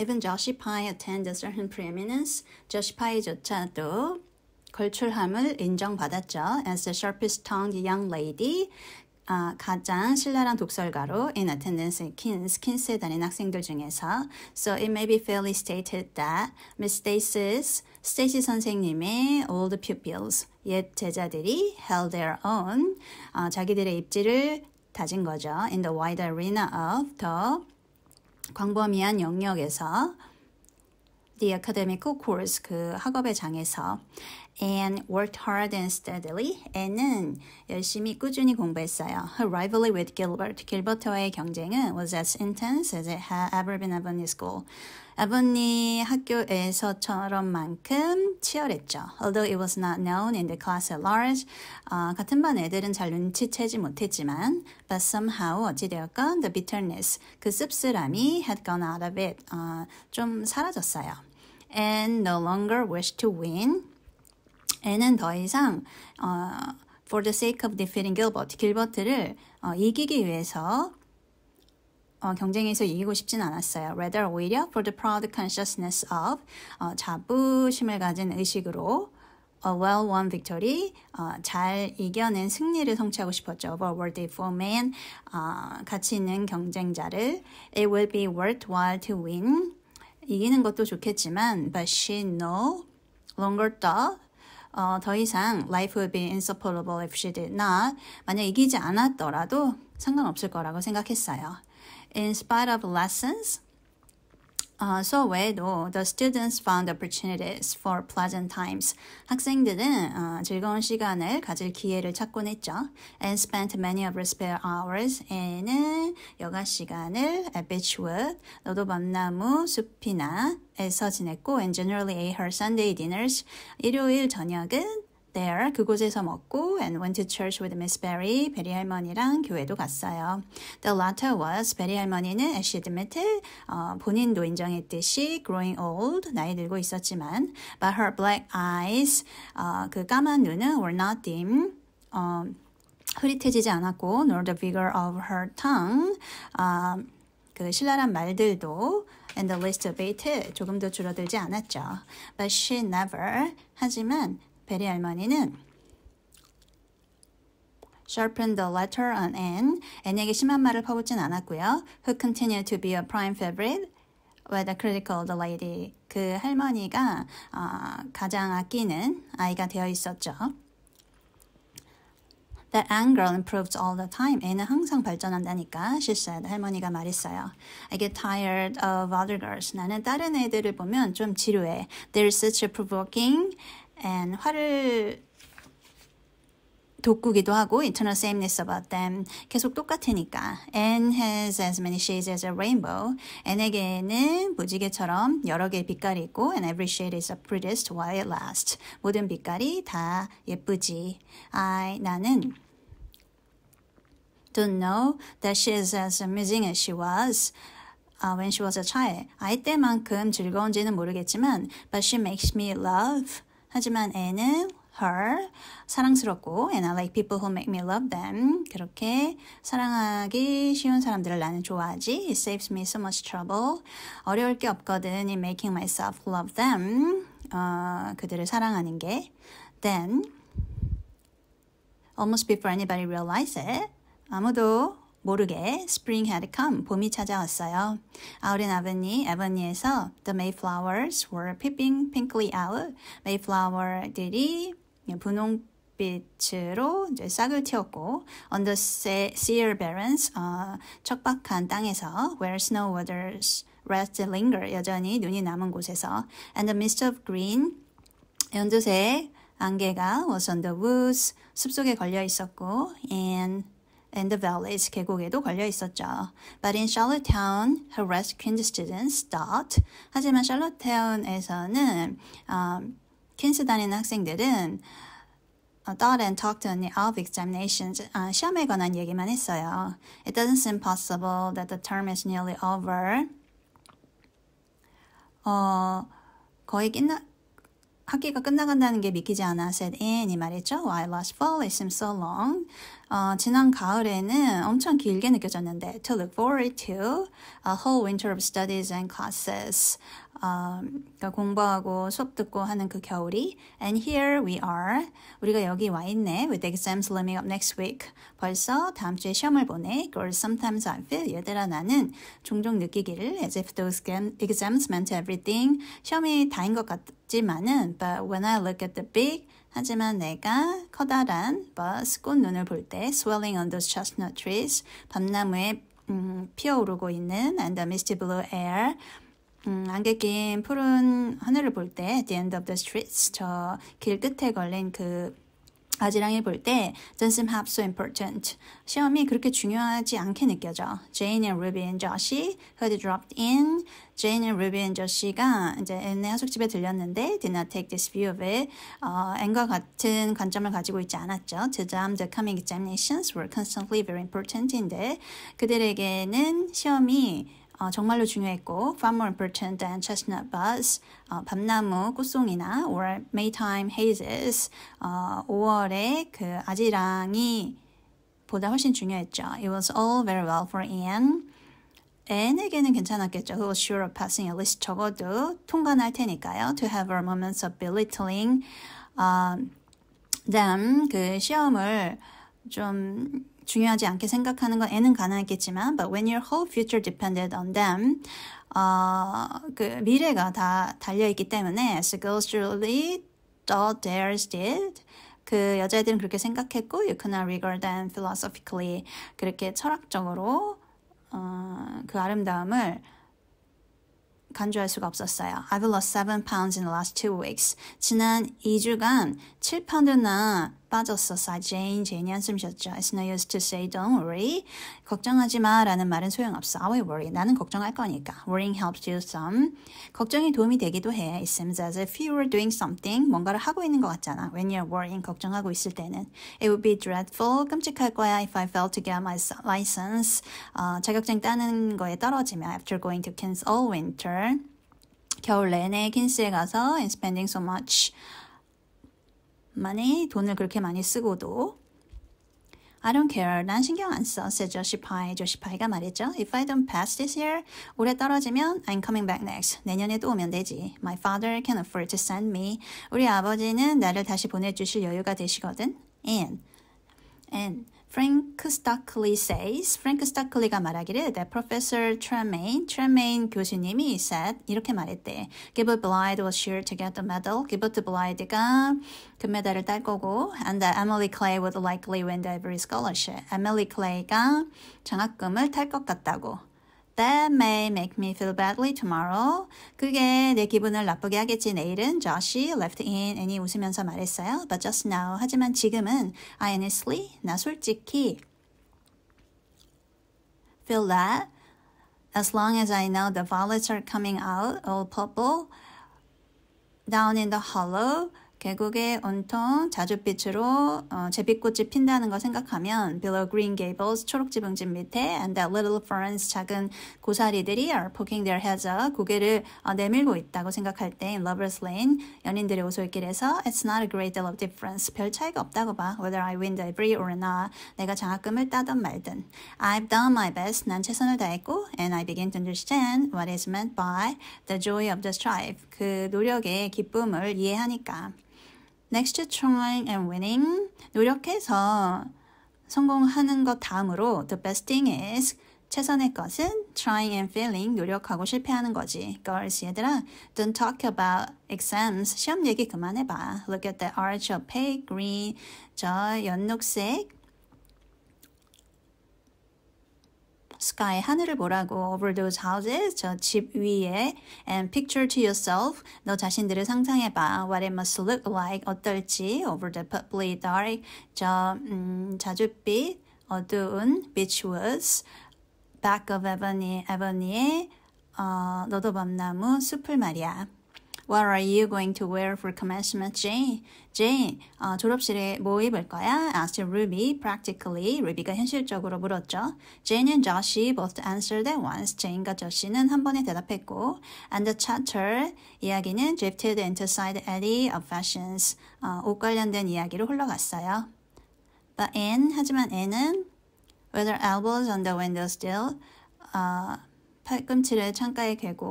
even j o s h i f y attend a certain preeminence, justify조차도 걸출함을 인정받았죠. As the sharpest-tongued young lady, 아, 가장 신랄한 독설가로 in attendance at King's, 킨스에 다닌 학생들 중에서 So it may be fairly stated that Miss Stacy's, 스테이시 선생님의 old pupils, 옛 제자들이 held their own, 어, 자기들의 입지를 다진 거죠. In the wide arena of the 광범위한 영역에서 The Academic Course 그 학업의 장에서 and worked hard and steadily. a n n 는 열심히 꾸준히 공부했어요. Her rivalry with Gilbert, 길버트와의 경쟁은 was as intense as it had ever been at Bunny School. 아버니 학교에서처럼만큼 치열했죠. Although it was not known in the class at large, 어, 같은 반 애들은 잘 눈치채지 못했지만, but somehow 어찌되었건 the bitterness, 그 씁쓸함이 had gone out of it, 어, 좀 사라졌어요. And no longer wished to win, 애는 더 이상 어, for the sake of defeating Gilbert, 길버트를 어, 이기기 위해서 어, 경쟁에서 이기고 싶진 않았어요. Rather 오히려 for the proud consciousness of 어, 자부심을 가진 의식으로 a well won victory 어, 잘 이겨낸 승리를 성취하고 싶었죠. Over worthy for man 어, 가치 있는 경쟁자를 it will be worthwhile to win 이기는 것도 좋겠지만 but she no longer thought 어, 더 이상 life would be insupportable if she did not. 만약 이기지 않았더라도 상관없을 거라고 생각했어요. In spite of lessons, 어, 수업외에도 the students found opportunities for pleasant times. 학생들은 어, 즐거운 시간을 가질 기회를 찾곤 했죠. And spent many of t h e spare hours in 여가 시간을 at Beechwood, 너도밤나무 숲이나 에서 지냈고 and generally ate her Sunday dinners. 일요일 저녁은 there 그곳에서 먹고 and went to church with Miss Berry 베리 할머니랑 교회도 갔어요. The latter was 베리 할머니는 as she admitted 어, 본인도 인정했듯이 growing old 나이 들고 있었지만 but her black eyes 어, 그 까만 눈은 were not dim 어, 흐릿해지지 않았고 nor the vigor of her tongue 어, 그 신랄한 말들도 and the list of it 조금도 줄어들지 않았죠. But she never 하지만 베리 할머니는 sharpen the letter on N. N에게 심한 말을 퍼붓진 않았고요. Who continued to be a prime favorite with a critical the lady. 그 할머니가 어, 가장 아끼는 아이가 되어 있었죠. That anger improves all the time. 애는 항상 발전한다니까. She said. 할머니가 말했어요. I get tired of other girls. 나는 다른 애들을 보면 좀 지루해. They're such provoking and 화를 돋구기도 하고 internal sameness about them 계속 똑같으니까 N has as many shades as a rainbow N에게는 무지개처럼 여러 개의 빛깔이 있고 and every shade is the prettiest while it lasts 모든 빛깔이 다 예쁘지 I 나는 don't know that she is as amusing as she was uh, when she was a child. 아이 때만큼 즐거운지는 모르겠지만 but she makes me love 하지만 애는 her 사랑스럽고 and I like people who make me love them 그렇게 사랑하기 쉬운 사람들을 나는 좋아하지 it saves me so much trouble 어려울 게 없거든 in making myself love them 어, 그들을 사랑하는 게 then almost before anybody realizes it 아무도 모르게 spring had come, 봄이 찾아왔어요. Out in Avonlea, Avonlea에서 the Mayflowers were peeping pinkly out. Mayflower들이 분홍 빛으로 이제 싹을 틔웠고 on the sear barrens 어, 척박한 땅에서 where snow waters rest linger 여전히 눈이 남은 곳에서 and the mist of green 연두색 안개가 was on the woods 숲속에 걸려 있었고 and and the valleys 계곡에도 걸려 있었죠. But in Charlottetown, harassed Queen's students stopped. 하지만 샬롯타운에서는 um, 퀸스 다니는 학생들은 thought and talked only of examinations, 아, 시험에 관한 얘기만 했어요. It doesn't seem possible that the term is nearly over. 어, 거의 끝나, 학기가 끝나간다는 게 믿기지 않아, said Anne. 이 말했죠. Why last fall? It seems so long. 어, 지난 가을에는 엄청 길게 느껴졌는데 to look forward to a whole winter of studies and classes 어, 그니까 공부하고 수업 듣고 하는 그 겨울이 and here we are 우리가 여기 와 있네 with exams looming up next week 벌써 다음 주에 시험을 보네 girls sometimes I feel 얘들아 나는 종종 느끼기를 as if those exams meant everything 시험이 다인 것 같지만은 but when I look at the big 하지만 내가 커다란 버스 꽃눈을 볼 때 swelling on those chestnut trees 밤나무에 음, 피어오르고 있는 and the misty blue air 음, 안개 낀 푸른 하늘을 볼때 the end of the streets 저 길 끝에 걸린 그 아지랑이 볼때 doesn't h a l f so important. 시험이 그렇게 중요하지 않게 느껴져. Jane and Ruby and j o s h had dropped in. Jane and Ruby and Josh가 이제 앤의 하숙집에 들렸는데 did not take this view of it. 어, 앤과 같은 관점을 가지고 있지 않았죠. To them, the coming examinations were constantly very important인데 그들에게는 시험이 어, 정말로 중요했고 far more important than chestnut buds 어, 밤나무 꽃송이나 or Maytime hazes 어, 5월의 그 아지랑이 보다 훨씬 중요했죠. It was all very well for Anne. 앤에게는 괜찮았겠죠. Who was sure of passing at least 적어도 통과는 할 테니까요. To have her moments of belittling um, them 그 시험을 좀 중요하지 않게 생각하는 건 애는 가능했겠지만 but when your whole future depended on them 어, 그 미래가 다 달려있기 때문에 as girls t r u l y thought theirs did 그 여자애들은 그렇게 생각했고 you cannot regard them philosophically 그렇게 철학적으로 어, 그 아름다움을 간주할 수가 없었어요. I've lost seven pounds in the last two weeks. 지난 2주간 7파운드나 빠졌어어 제인, 제니 한숨 쉬었죠. It's no use to say don't worry. 걱정하지 마 라는 말은 소용없어. I will worry. 나는 걱정할 거니까. Worrying helps you some. 걱정이 도움이 되기도 해. It seems as if you were doing something. 뭔가를 하고 있는 것 같잖아. When you're worrying, 걱정하고 있을 때는. It would be dreadful. 끔찍할 거야 if I fail to get my license. 어, 자격증 따는 거에 떨어지면 after going to Kins all winter. 겨울 내내 킨스에 가서 and spending so much 만에 돈을 그렇게 많이 쓰고도 I don't care. 난 신경 안 써. said Josh Pye. Josh Pye가 말했죠. If I don't pass this year, 올해 떨어지면 I'm coming back next. 내년에 또 오면 되지. My father can afford to send me. 우리 아버지는 나를 다시 보내주실 여유가 되시거든. And, and Frank Stockley says, Frank Stockley가 말하기를 that Professor Tremaine, Tremaine 교수님이 said 이렇게 말했대. Gilbert Blythe was sure to get the medal. Gilbert Blythe가 금메달을 딸 거고 and that Emily Clay would likely win the Avery scholarship. Emily Clay가 장학금을 탈것 같다고. That may make me feel badly tomorrow. 그게 내 기분을 나쁘게 하겠지 내일은 Josh이 left in a n y 웃으면서 말했어요. But just now. 하지만 지금은 I honestly, 나 솔직히 feel that as long as I know the violets are coming out all purple down in the hollow 계곡의 온통 자줏빛으로 어, 제비꽃이 핀다는 거 생각하면 below Green Gables 초록지붕집 밑에 and that little ferns 작은 고사리들이 are poking their heads up 고개를 어, 내밀고 있다고 생각할 때 in Lover's Lane 연인들의 오솔길에서 it's not a great deal of difference 별 차이가 없다고 봐 whether I win the every or not 내가 장학금을 따든 말든 I've done my best 난 최선을 다했고 and I begin to understand what is meant by the joy of the s t r i f e 그 노력의 기쁨을 이해하니까 next trying and winning 노력해서 성공하는 것 다음으로 the best thing is 최선의 것은 trying and failing 노력하고 실패하는 거지. girls 얘들아 don't talk about exams 시험 얘기 그만해봐. look at the arch of pale green 저 연녹색 sky 하늘을 보라고 over those houses 저 집 위에 and picture to yourself 너 자신들을 상상해봐 what it must look like 어떨지 over the purply dark 저 음, 자줏빛 어두운 beech woods back of ebony ebony의 어, 너도 밤나무 숲을 말이야. What are you going to wear for commencement, Jane? Jane, 어, 졸업실에 뭐 입을 거야? asked Ruby practically. Ruby가 현실적으로 물었죠. Jane and j o s h y both answered at once. Jane과 Josh는 한 번에 대답했고 And the chatter, 이야기는 drifted into side alley of fashions. 어, 옷 관련된 이야기로 흘러갔어요. But Anne, 하지만 Anne은 With her elbows on the windowsill, 어, 팔꿈치를 창가에 개고